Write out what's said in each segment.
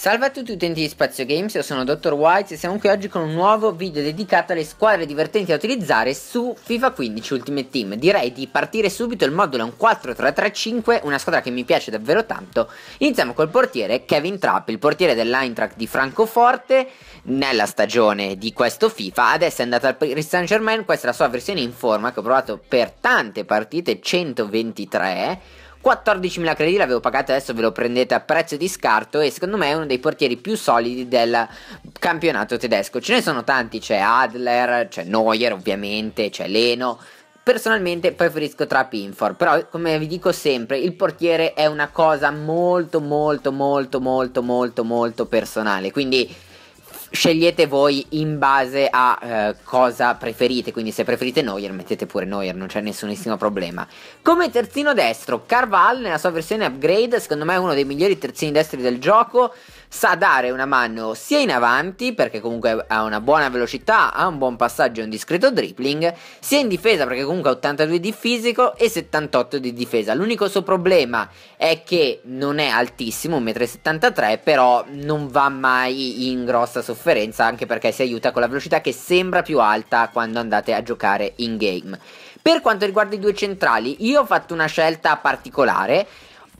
Salve a tutti utenti di Spazio Games, io sono Dr. White e siamo qui oggi con un nuovo video dedicato alle squadre divertenti da utilizzare su FIFA 15 Ultimate Team. Direi di partire subito, il modulo è un 4-3-3-5, una squadra che mi piace davvero tanto. Iniziamo col portiere Kevin Trapp, il portiere dell'Eintracht di Francoforte nella stagione di questo FIFA. Adesso è andato al Paris Saint Germain, questa è la sua versione in forma che ho provato per tante partite, 123 14.000 crediti l'avevo pagato, adesso ve lo prendete a prezzo di scarto e secondo me è uno dei portieri più solidi del campionato tedesco. Ce ne sono tanti, c'è Adler, c'è Neuer ovviamente, c'è Leno. Personalmente preferisco Trapp Infor, però come vi dico sempre, il portiere è una cosa molto molto molto molto molto molto personale, quindi scegliete voi in base a eh, cosa preferite, quindi se preferite Neuer mettete pure Neuer, non c'è nessunissimo problema. Come terzino destro, Carval nella sua versione upgrade, secondo me è uno dei migliori terzini destri del gioco, sa dare una mano sia in avanti, perché comunque ha una buona velocità, ha un buon passaggio e un discreto dribbling, sia in difesa perché comunque ha 82 di fisico e 78 di difesa. L'unico suo problema è che non è altissimo, 1,73 m, però non va mai in grossa sofferenza sofferenza anche perché si aiuta con la velocità che sembra più alta quando andate a giocare in game. Per quanto riguarda i due centrali, io ho fatto una scelta particolare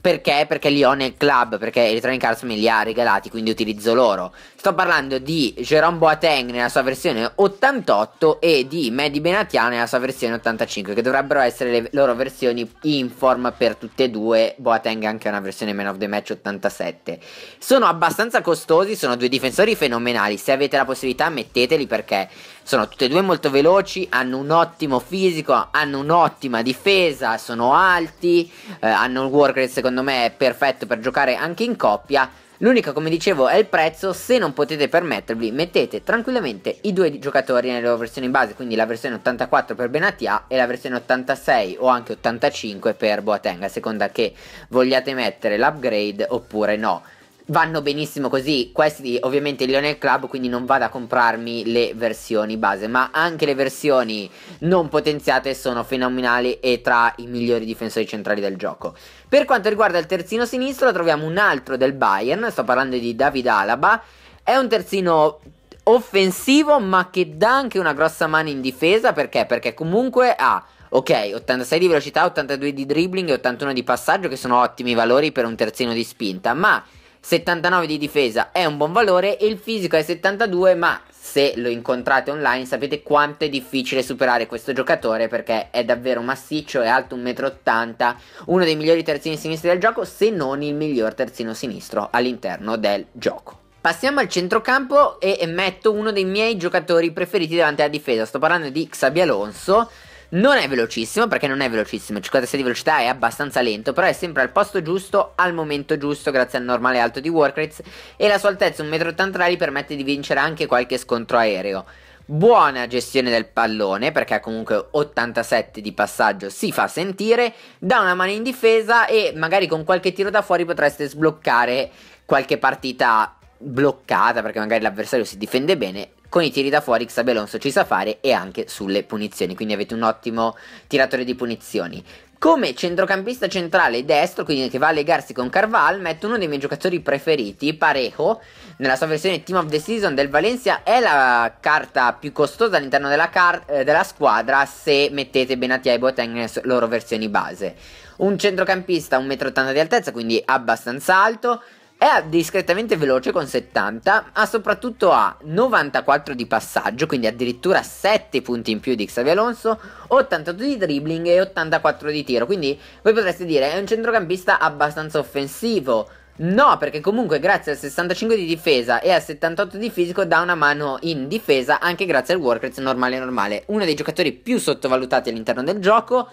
perché? Perché li ho nel club, perché Electronic Arts me li ha regalati, quindi utilizzo loro. Sto parlando di Jerome Boateng nella sua versione 88 e di Maddie Benatia nella sua versione 85, che dovrebbero essere le loro versioni in form per tutte e due. Boateng anche una versione Man of the Match 87. Sono abbastanza costosi, sono due difensori fenomenali. Se avete la possibilità metteteli perché sono tutte e due molto veloci, hanno un ottimo fisico, hanno un'ottima difesa, sono alti, eh, hanno un work rate secondo me perfetto per giocare anche in coppia. L'unica, come dicevo, è il prezzo. Se non potete permettervi, mettete tranquillamente i due giocatori nelle loro versioni base, quindi la versione 84 per Benatia e la versione 86 o anche 85 per Boateng, a seconda che vogliate mettere l'upgrade oppure no vanno benissimo così. Questi ovviamente li ho nel club, quindi non vado a comprarmi le versioni base, ma anche le versioni non potenziate sono fenomenali e tra i migliori difensori centrali del gioco. Per quanto riguarda il terzino sinistro, troviamo un altro del Bayern, sto parlando di David Alaba. È un terzino offensivo, ma che dà anche una grossa mano in difesa, perché? Perché comunque ha Ok, 86 di velocità, 82 di dribbling e 81 di passaggio, che sono ottimi valori per un terzino di spinta, ma 79 di difesa è un buon valore e il fisico è 72 ma se lo incontrate online sapete quanto è difficile superare questo giocatore perché è davvero massiccio, è alto 1,80 m, uno dei migliori terzini sinistri del gioco se non il miglior terzino sinistro all'interno del gioco. Passiamo al centrocampo e metto uno dei miei giocatori preferiti davanti alla difesa, sto parlando di Xabi Alonso non è velocissimo perché non è velocissimo, il 56 di velocità è abbastanza lento, però è sempre al posto giusto, al momento giusto, grazie al normale alto di Warcrates e la sua altezza 1,83 m gli permette di vincere anche qualche scontro aereo. Buona gestione del pallone perché ha comunque 87 di passaggio, si fa sentire, dà una mano in difesa e magari con qualche tiro da fuori potreste sbloccare qualche partita bloccata perché magari l'avversario si difende bene con i tiri da fuori Xabi ci sa fare e anche sulle punizioni, quindi avete un ottimo tiratore di punizioni. Come centrocampista centrale destro, quindi che va a legarsi con Carval, metto uno dei miei giocatori preferiti, Parejo, nella sua versione Team of the Season del Valencia, è la carta più costosa all'interno della, car- eh, della squadra se mettete Benatia e Boateng nelle loro versioni base. Un centrocampista 1,80 m di altezza, quindi abbastanza alto, è discretamente veloce con 70, ha soprattutto a 94 di passaggio, quindi addirittura 7 punti in più di Xavi Alonso, 88 di dribbling e 84 di tiro. Quindi voi potreste dire è un centrocampista abbastanza offensivo. No, perché comunque grazie al 65 di difesa e al 78 di fisico dà una mano in difesa anche grazie al Warcraft normale normale. Uno dei giocatori più sottovalutati all'interno del gioco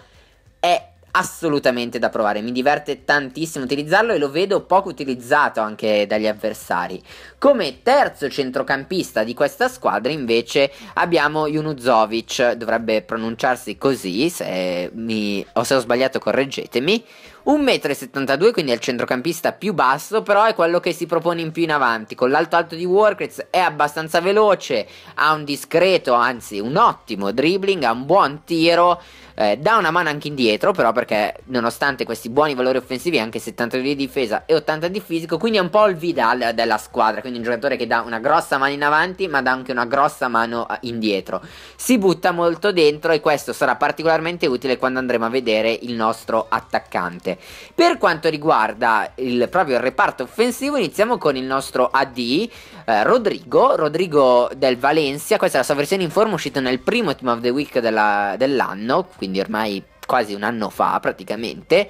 è assolutamente da provare, mi diverte tantissimo utilizzarlo e lo vedo poco utilizzato anche dagli avversari. Come terzo centrocampista di questa squadra invece abbiamo Junuzovic, dovrebbe pronunciarsi così, se, mi, o se ho sbagliato correggetemi, 1,72 m, quindi è il centrocampista più basso, però è quello che si propone in più in avanti. Con l'alto alto di Workrets è abbastanza veloce, ha un discreto, anzi un ottimo dribbling, ha un buon tiro, eh, dà una mano anche indietro, però perché nonostante questi buoni valori offensivi, anche 72 di difesa e 80 di fisico, quindi è un po' il Vidal della squadra, quindi un giocatore che dà una grossa mano in avanti, ma dà anche una grossa mano eh, indietro. Si butta molto dentro e questo sarà particolarmente utile quando andremo a vedere il nostro attaccante. Per quanto riguarda il proprio reparto offensivo, iniziamo con il nostro AD, eh, Rodrigo, Rodrigo del Valencia. Questa è la sua versione in forma uscita nel primo Team of the Week della, dell'anno, quindi ormai quasi un anno fa praticamente.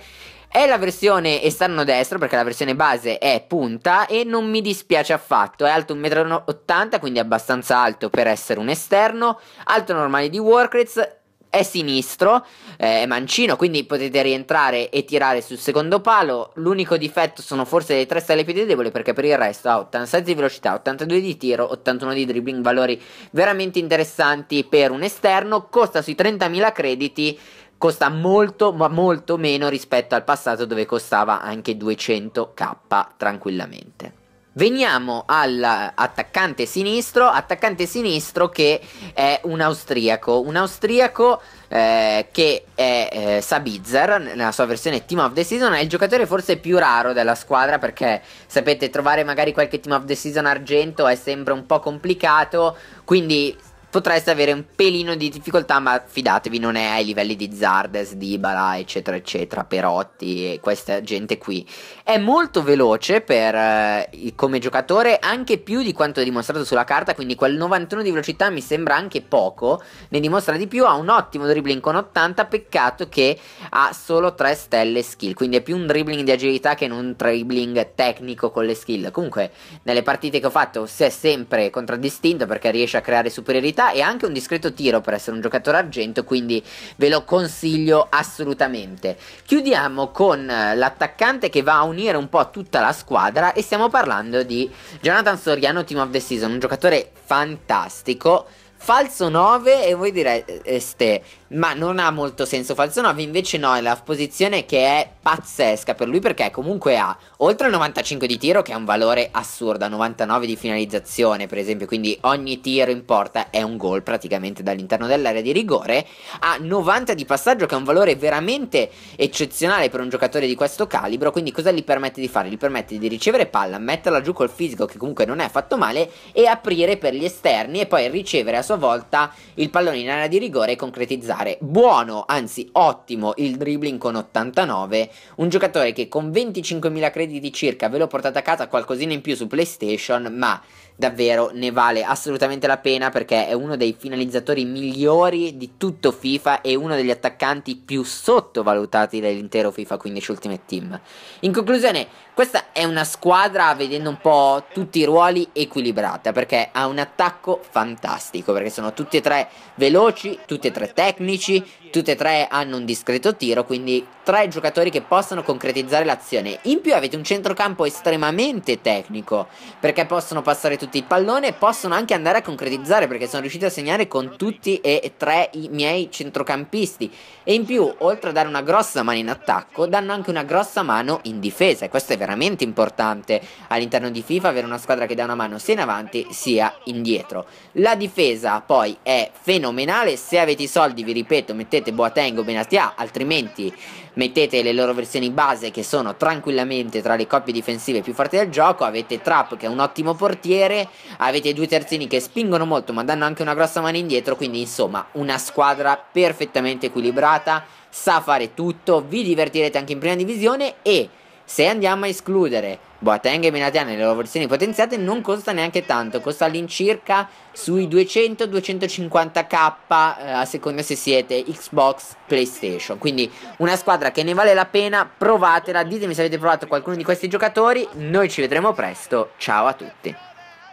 È la versione esterno destro perché la versione base è punta e non mi dispiace affatto. È alto 1,80 m, quindi abbastanza alto per essere un esterno. Alto normale di Warcrates, è sinistro, eh, è mancino, quindi potete rientrare e tirare sul secondo palo. L'unico difetto sono forse le tre stelle più debole perché per il resto ha 86 di velocità, 82 di tiro, 81 di dribbling, valori veramente interessanti per un esterno, costa sui 30.000 crediti costa molto ma molto meno rispetto al passato dove costava anche 200k tranquillamente. Veniamo all'attaccante sinistro, attaccante sinistro che è un austriaco, un austriaco eh, che è eh, Sabitzer nella sua versione Team of the Season, è il giocatore forse più raro della squadra perché sapete trovare magari qualche Team of the Season argento è sempre un po' complicato, quindi potreste avere un pelino di difficoltà, ma fidatevi, non è ai livelli di Zardes, Dybala, eccetera, eccetera, Perotti e questa gente qui. È molto veloce per, eh, come giocatore, anche più di quanto è dimostrato sulla carta, quindi quel 91 di velocità mi sembra anche poco, ne dimostra di più, ha un ottimo dribbling con 80, peccato che ha solo 3 stelle skill, quindi è più un dribbling di agilità che non un dribbling tecnico con le skill. Comunque, nelle partite che ho fatto si è sempre contraddistinto perché riesce a creare superiorità velocità e anche un discreto tiro per essere un giocatore argento, quindi ve lo consiglio assolutamente. Chiudiamo con eh, l'attaccante che va a unire un po' tutta la squadra e stiamo parlando di Jonathan Soriano, Team of the Season, un giocatore fantastico Falso 9 e voi direste eh, eh, ma non ha molto senso falso 9, invece no, è la posizione che è pazzesca per lui perché comunque ha oltre al 95 di tiro che è un valore assurdo, 99 di finalizzazione per esempio, quindi ogni tiro in porta è un gol praticamente dall'interno dell'area di rigore, ha 90 di passaggio che è un valore veramente eccezionale per un giocatore di questo calibro, quindi cosa gli permette di fare? Gli permette di ricevere palla, metterla giù col fisico che comunque non è fatto male e aprire per gli esterni e poi ricevere a sua volta il pallone in area di rigore e concretizzare. Buono, anzi ottimo, il dribbling con 89, un giocatore che con 25.000 crediti circa ve l'ho portato a casa qualcosina in più su PlayStation, ma davvero ne vale assolutamente la pena perché è uno dei finalizzatori migliori di tutto FIFA e uno degli attaccanti più sottovalutati dell'intero FIFA 15 Ultimate Team. In conclusione, questa è una squadra vedendo un po' tutti i ruoli equilibrata perché ha un attacco fantastico perché sono tutti e tre veloci, tutti e tre tecnici, Tutte e tre hanno un discreto tiro, quindi tre giocatori che possono concretizzare l'azione. In più avete un centrocampo estremamente tecnico, perché possono passare tutti il pallone e possono anche andare a concretizzare, perché sono riusciti a segnare con tutti e tre i miei centrocampisti. E in più, oltre a dare una grossa mano in attacco, danno anche una grossa mano in difesa. E questo è veramente importante all'interno di FIFA, avere una squadra che dà una mano sia in avanti sia indietro. La difesa poi è fenomenale, se avete i soldi vi ripeto mettete mettete Boateng o Benatia, altrimenti mettete le loro versioni base che sono tranquillamente tra le coppie difensive più forti del gioco, avete Trapp che è un ottimo portiere, avete due terzini che spingono molto ma danno anche una grossa mano indietro, quindi insomma una squadra perfettamente equilibrata, sa fare tutto, vi divertirete anche in prima divisione e se andiamo a escludere Boateng e Minatian nelle loro versioni potenziate non costa neanche tanto, costa all'incirca sui 200-250k eh, a seconda se siete Xbox, PlayStation. Quindi una squadra che ne vale la pena, provatela, ditemi se avete provato qualcuno di questi giocatori, noi ci vedremo presto, ciao a tutti.